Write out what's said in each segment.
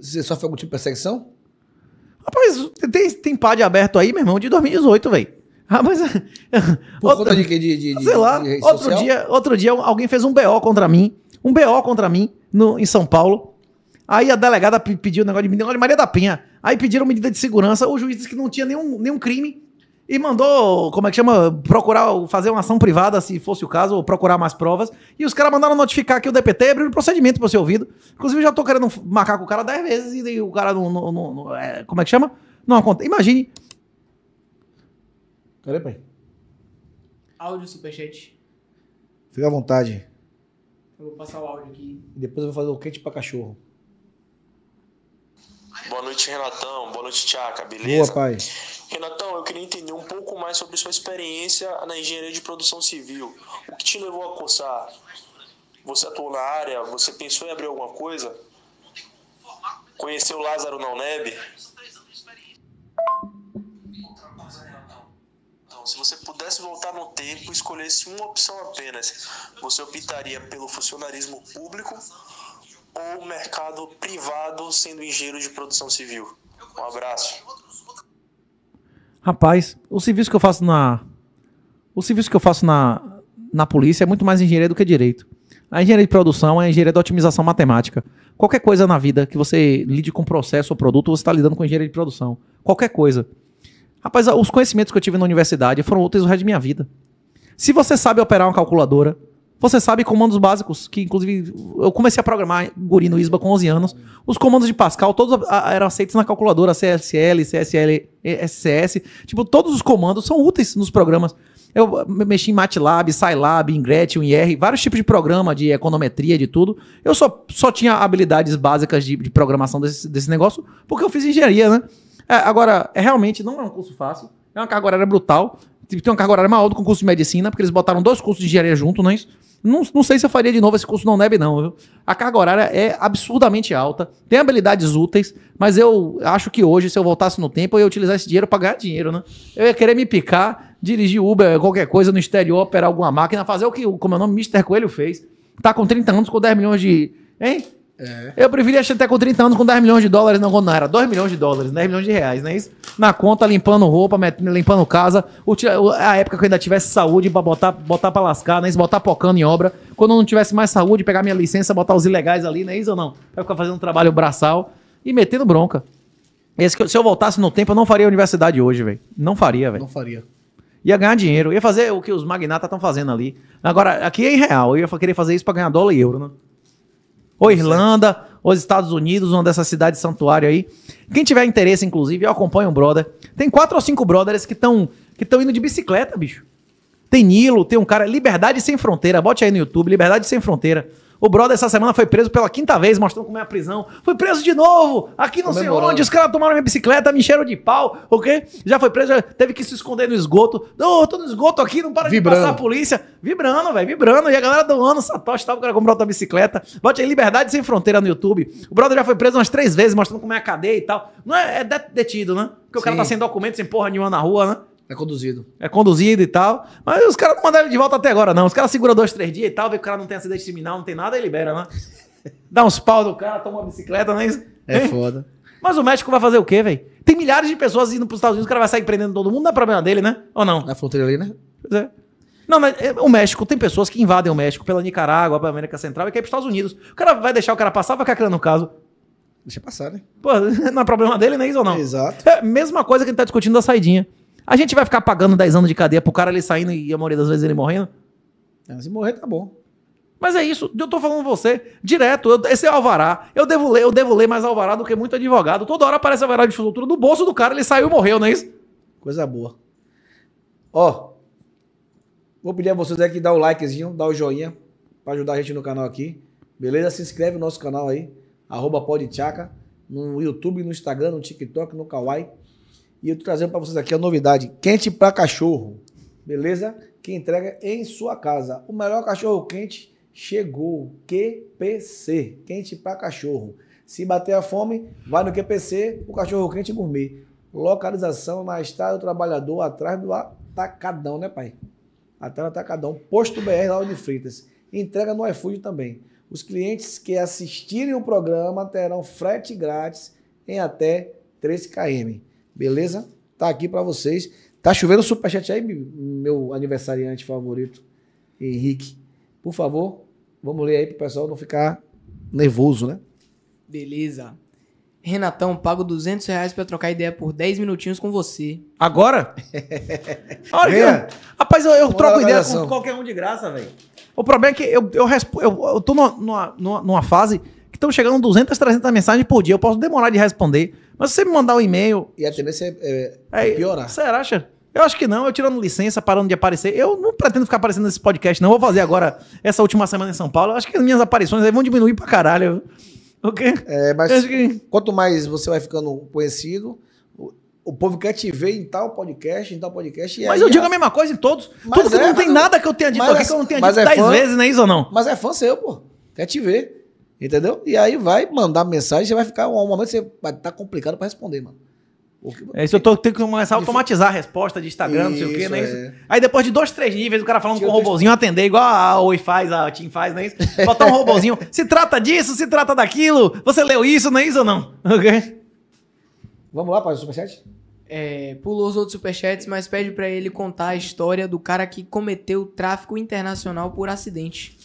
Você sofre algum tipo de perseguição? Rapaz, tem, tem de aberto aí, meu irmão, de 2018, velho. Rapaz. Por outro, conta de, de, de Sei lá, de outro, dia, outro dia alguém fez um BO contra mim. Um BO contra mim no, em São Paulo. Aí a delegada pediu um negócio de, negócio de Maria da Penha. Aí pediram medida de segurança. O juiz disse que não tinha nenhum, nenhum crime e mandou, como é que chama? Procurar, fazer uma ação privada, se fosse o caso, ou procurar mais provas. E os caras mandaram notificar que o DPT abriu um procedimento para ser ouvido. Inclusive, já tô querendo marcar com o cara 10 vezes e o cara não. não, não é, como é que chama? Não acontece. Imagine. Cadê, pai? Áudio superchat. Fica à vontade. Eu vou passar o áudio aqui. Depois eu vou fazer o quente para cachorro. Boa noite, Renatão. Boa noite, Tiaca. Beleza? Boa, pai. Renatão, eu queria entender um pouco mais sobre sua experiência na engenharia de produção civil. O que te levou a cursar? Você atuou na área? Você pensou em abrir alguma coisa? Conheceu o Lázaro na Uneb? Então, se você pudesse voltar no tempo e escolhesse uma opção apenas, você optaria pelo funcionarismo público ou mercado privado sendo engenheiro de produção civil? Um abraço. Rapaz, o serviço que eu faço na o serviço que eu faço na, na polícia é muito mais engenharia do que direito. A engenharia de produção é a engenharia da otimização matemática. Qualquer coisa na vida que você lide com processo ou produto, você está lidando com engenharia de produção. Qualquer coisa. Rapaz, os conhecimentos que eu tive na universidade foram úteis o resto da minha vida. Se você sabe operar uma calculadora, você sabe comandos básicos, que inclusive eu comecei a programar guri no ISBA com 11 anos. Os comandos de Pascal, todos ah, ah, eram aceitos na calculadora, CSL, CSL, SCS. Tipo, todos os comandos são úteis nos programas. Eu ah, mexi em MATLAB, Scilab, em IR, vários tipos de programa, de econometria, de tudo. Eu só, só tinha habilidades básicas de, de programação desse, desse negócio, porque eu fiz engenharia, né? É, agora, é, realmente não é um curso fácil, é uma carga horária brutal, Tipo, tem uma carga horária maior do que o curso de medicina, porque eles botaram dois cursos de engenharia junto, não é isso? Não, não sei se eu faria de novo esse curso não neve não, viu? A carga horária é absurdamente alta, tem habilidades úteis, mas eu acho que hoje, se eu voltasse no tempo, eu ia utilizar esse dinheiro para ganhar dinheiro, né? Eu ia querer me picar, dirigir Uber, qualquer coisa no exterior, operar alguma máquina, fazer o que, como é o nome, Mr. Coelho fez. Tá com 30 anos, com 10 milhões de... Hein? É. Eu preferia até com 30 anos com 10 milhões de dólares, não com nada. 2 milhões de dólares, 10 milhões de reais, não é isso? Na conta, limpando roupa, limpando casa. A época que eu ainda tivesse saúde pra botar, botar pra lascar, não é isso? Botar pocando em obra. Quando eu não tivesse mais saúde, pegar minha licença, botar os ilegais ali, não é isso ou não? Pra ficar fazendo trabalho braçal e metendo bronca. Esse que, se eu voltasse no tempo, eu não faria universidade hoje, velho. Não faria, velho. Não faria. Ia ganhar dinheiro, ia fazer o que os magnatas estão fazendo ali. Agora, aqui é irreal. Eu ia querer fazer isso pra ganhar dólar e euro, né? ou é. Irlanda, ou Estados Unidos, uma dessas cidades santuário aí. Quem tiver interesse, inclusive, eu acompanho um brother. Tem quatro ou cinco brothers que estão que indo de bicicleta, bicho. Tem Nilo, tem um cara. Liberdade Sem Fronteira. Bote aí no YouTube, Liberdade Sem Fronteira. O brother essa semana foi preso pela quinta vez, mostrando como é a prisão. Foi preso de novo, aqui não sei onde. Os caras tomaram minha bicicleta, me encheram de pau, ok? Já foi preso, já teve que se esconder no esgoto. oh, tô no esgoto aqui, não para vibrando. de passar a polícia. Vibrando, velho, vibrando. E a galera doando Satoshi tal, o cara comprou outra bicicleta. Bote aí Liberdade Sem Fronteira no YouTube. O brother já foi preso umas três vezes, mostrando como é a cadeia e tal. Não é, é detido, né? Porque o cara tá sem documento, sem porra nenhuma na rua, né? É conduzido. É conduzido e tal. Mas os caras não mandaram ele de volta até agora, não. Os caras seguram dois, três dias e tal, vê que o cara não tem acidente criminal, não tem nada, e libera, né? Dá uns pau do cara, toma uma bicicleta, né? É foda. Mas o México vai fazer o quê, velho? Tem milhares de pessoas indo pros Estados Unidos, o cara vai sair prendendo todo mundo, não é problema dele, né? Ou não? Na fronteira ali, né? Pois é. Não, mas é, o México, tem pessoas que invadem o México pela Nicarágua, pela América Central e quer ir pros Estados Unidos. O cara vai deixar o cara passar, vai ficar no caso. Deixa passar, né? Pô, não é problema dele, né? Isso ou não? Exato. É a mesma coisa que a gente tá discutindo da saidinha. A gente vai ficar pagando 10 anos de cadeia pro cara ele saindo e a maioria das vezes ele morrendo? É, se morrer, tá bom. Mas é isso, eu tô falando você, direto, eu, esse é alvará. Eu devo ler, eu devo ler mais alvará do que muito advogado. Toda hora aparece alvará de futuro do bolso do cara, ele saiu e morreu, não é isso? Coisa boa. Ó, vou pedir a vocês aqui dar o likezinho, dar o joinha para ajudar a gente no canal aqui. Beleza? Se inscreve no nosso canal aí, arroba podchaca, no YouTube, no Instagram, no TikTok, no Kawaii. E eu tô trazendo para vocês aqui a novidade: quente para cachorro. Beleza? Que entrega em sua casa. O melhor cachorro quente chegou. QPC. Quente para cachorro. Se bater a fome, vai no QPC, o cachorro quente gourmet. Localização na Estrada do Trabalhador, atrás do Atacadão, né, pai? Atrás do Atacadão. Posto BR, lá de Freitas. Entrega no iFood também. Os clientes que assistirem o programa terão frete grátis em até 3 km. Beleza? Tá aqui para vocês. Tá chovendo superchat aí, meu aniversariante favorito, Henrique. Por favor, vamos ler aí pro pessoal não ficar nervoso, né? Beleza. Renatão, pago 200 reais pra trocar ideia por 10 minutinhos com você. Agora? Olha, rapaz, eu, eu troco ideia com qualquer um de graça, velho. O problema é que eu, eu, eu, eu tô numa, numa, numa fase estão chegando 200, 300 mensagens por dia. Eu posso demorar de responder. Mas se você me mandar um e-mail. E a tendência é, é, é piorar. Será, acha? Eu acho que não, eu tirando licença, parando de aparecer. Eu não pretendo ficar aparecendo nesse podcast, não. Vou fazer agora essa última semana em São Paulo. Eu acho que as minhas aparições aí vão diminuir pra caralho. Ok? É, mas que... quanto mais você vai ficando conhecido, o povo quer te ver em tal podcast, em tal podcast. mas eu digo a... a mesma coisa em todos. Mas Tudo que é, não tem nada que eu tenha dito aqui, é, que eu não tenha dito é dez fã, vezes, não é isso ou não? Mas é fã seu, pô. Quer te ver. Entendeu? E aí vai mandar mensagem, você vai ficar um momento você vai estar tá complicado para responder, mano. Porque, é isso, eu tô, tenho que começar a automatizar a resposta de Instagram, isso, não sei o quê, não é, isso? É. Aí depois de dois, três níveis, o cara falando com o robozinho, atender igual a Oi faz, a Tim faz, não é isso? Botar um robozinho, se trata disso, se trata daquilo, você leu isso, não é isso ou não? Ok? Vamos lá para o superchat? É, pulou os outros superchats, mas pede para ele contar a história do cara que cometeu tráfico internacional por acidente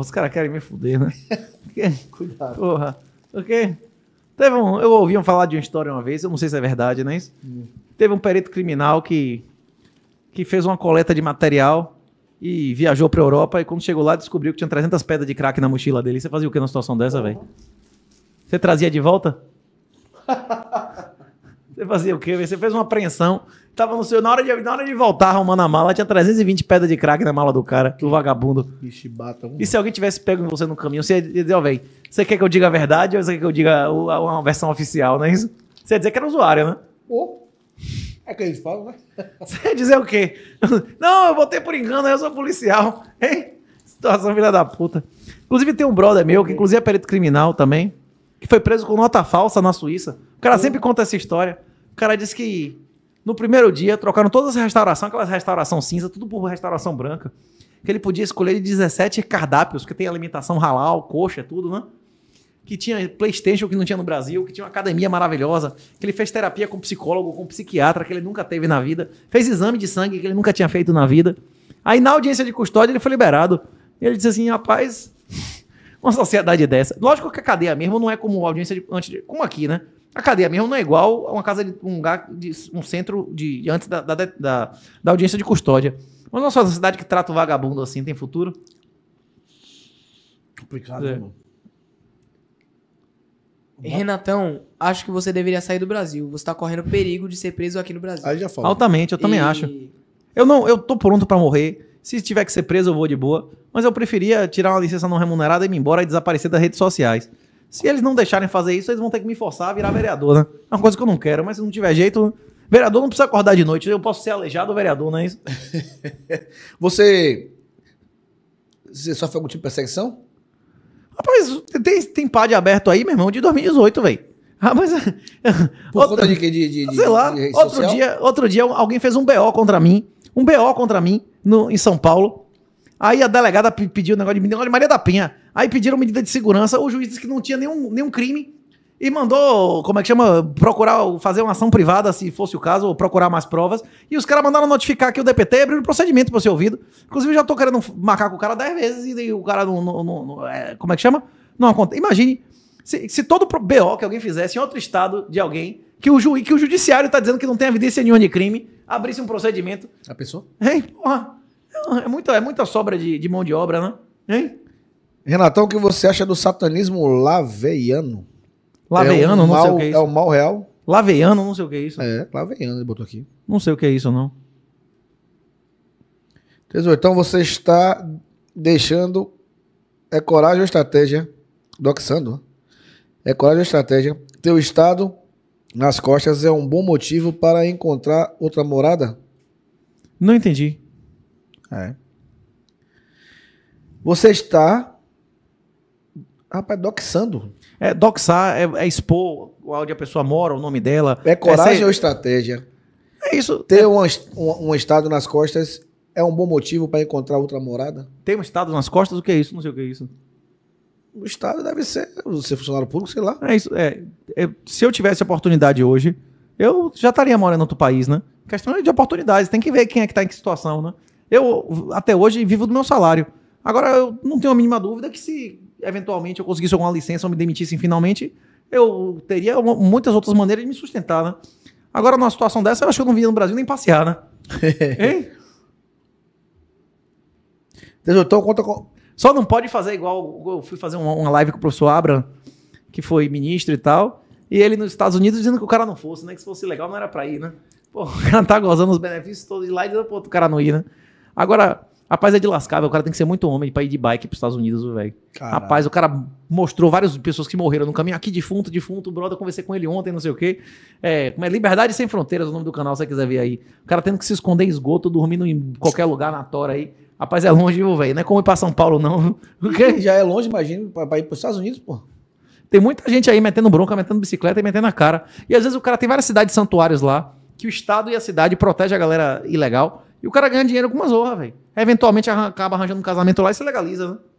os caras querem me fuder, né? Cuidado. Porra. Ok? Teve um, eu ouvi falar de uma história uma vez, eu não sei se é verdade, né? Hum. Teve um perito criminal que, que fez uma coleta de material e viajou pra Europa e quando chegou lá descobriu que tinha 300 pedras de crack na mochila dele. Você fazia o que numa situação dessa, velho? Você trazia de volta? Você fazia o quê? Você fez uma apreensão Tava no seu. Na hora de, na hora de voltar arrumando a mala, tinha 320 pedras de crack na mala do cara, do vagabundo. Ixi, bata. E se alguém tivesse pego você no caminho, você ia dizer, ó, oh, velho, você quer que eu diga a verdade ou você quer que eu diga uma versão oficial, não é isso? Você ia dizer que era usuário, né? Pô. É que eles falam, né? Você ia dizer o quê? Não, eu voltei por engano, eu sou policial. Hein? Situação filha da puta. Inclusive tem um brother meu, que inclusive é perito criminal também, que foi preso com nota falsa na Suíça. O cara sempre conta essa história. O cara disse que no primeiro dia, trocaram todas as restaurações, aquelas restauração cinza, tudo por restauração branca. Que ele podia escolher de 17 cardápios, que tem alimentação halal, coxa, tudo, né? Que tinha Playstation que não tinha no Brasil, que tinha uma academia maravilhosa, que ele fez terapia com psicólogo, com psiquiatra, que ele nunca teve na vida, fez exame de sangue que ele nunca tinha feito na vida. Aí na audiência de custódia ele foi liberado. E ele disse assim: rapaz, uma sociedade dessa. Lógico que a cadeia mesmo não é como audiência de, antes de, como aqui, né? A cadeia mesmo não é igual a uma casa de um lugar de um centro de antes da, da, da, da audiência de custódia. Mas uma sociedade que trata o vagabundo assim tem futuro? Complicado, é. irmão. Renatão, acho que você deveria sair do Brasil. Você está correndo perigo de ser preso aqui no Brasil. Aí já fala. Altamente, eu também e... acho. Eu não, eu tô pronto para morrer. Se tiver que ser preso, eu vou de boa. Mas eu preferia tirar uma licença não remunerada e me embora e desaparecer das redes sociais. Se eles não deixarem fazer isso, eles vão ter que me forçar a virar vereador, né? É uma coisa que eu não quero, mas se não tiver jeito, vereador não precisa acordar de noite, eu posso ser aleijado vereador, não é isso? Você. Você sofre algum tipo de perseguição? Rapaz, tem, tem de aberto aí, meu irmão, de 2018, velho. Ah, mas. Por outro, conta de, de, de Sei lá, de outro, dia, outro dia alguém fez um BO contra mim. Um BO contra mim no, em São Paulo. Aí a delegada pediu um negócio de mim, negócio de Maria da Penha. Aí pediram medida de segurança, o juiz disse que não tinha nenhum, nenhum crime e mandou, como é que chama, procurar, fazer uma ação privada, se fosse o caso, ou procurar mais provas. E os caras mandaram notificar que o DPT abriu um procedimento para ser ouvido. Inclusive, já tô querendo marcar com o cara 10 vezes e o cara não, não, não é, como é que chama? Não acontece. Imagine se, se todo BO que alguém fizesse em outro estado de alguém, que o, ju, que o judiciário está dizendo que não tem evidência nenhuma de crime, abrisse um procedimento. A pessoa? Hein, porra. É, muita, é muita sobra de, de mão de obra, né? Hein? Renatão, o que você acha do satanismo laveiano? Laveiano, é um não mal, sei o que é, é isso. É o mal real? Laveiano, não sei o que é isso. É, laveiano, ele botou aqui. Não sei o que é isso, não. Tesouro, então você está deixando. É coragem ou estratégia? Doxando. É coragem ou estratégia? Teu estado nas costas é um bom motivo para encontrar outra morada? Não entendi. É. Você está Rapaz, é doxando. É, doxar é, é expor onde a pessoa mora, o nome dela. É coragem é ou estratégia? É isso. Ter é... um, um, um estado nas costas é um bom motivo para encontrar outra morada? Tem um estado nas costas? O que é isso? Não sei o que é isso. O estado deve ser ser funcionário público, sei lá. É isso. É, é se eu tivesse oportunidade hoje, eu já estaria morando em outro país, né? Questão de oportunidades. Tem que ver quem é que está em que situação, né? Eu, até hoje, vivo do meu salário. Agora, eu não tenho a mínima dúvida que se eventualmente eu conseguisse alguma licença ou me demitissem finalmente, eu teria muitas outras maneiras de me sustentar, né? Agora, numa situação dessa, eu acho que eu não vinha no Brasil nem passear, né? hein? Então, conta com... Só não pode fazer igual. Eu fui fazer uma, uma live com o professor Abra que foi ministro e tal. E ele nos Estados Unidos dizendo que o cara não fosse, né? Que se fosse legal não era pra ir, né? Pô, o cara tá gozando os benefícios todos de lá e dizendo, pô, o cara não ir, né? Agora, Rapaz, é de lascável. o cara tem que ser muito homem pra ir de bike pros Estados Unidos, velho. Rapaz, o cara mostrou várias pessoas que morreram no caminho. Aqui, defunto, defunto, brother, conversei com ele ontem, não sei o quê. É, como é Liberdade Sem Fronteiras, o nome do canal, se você quiser ver aí. O cara tendo que se esconder em esgoto, dormindo em qualquer lugar na tora aí. Rapaz, é longe, velho. Não é como ir pra São Paulo, não. Porque... Já é longe, imagina, pra ir pros Estados Unidos, pô. Tem muita gente aí metendo bronca, metendo bicicleta e metendo a cara. E às vezes o cara tem várias cidades santuários lá, que o Estado e a cidade protegem a galera ilegal. E o cara ganha dinheiro com uma zorra, velho. Eventualmente arran acaba arranjando um casamento lá e se legaliza, né?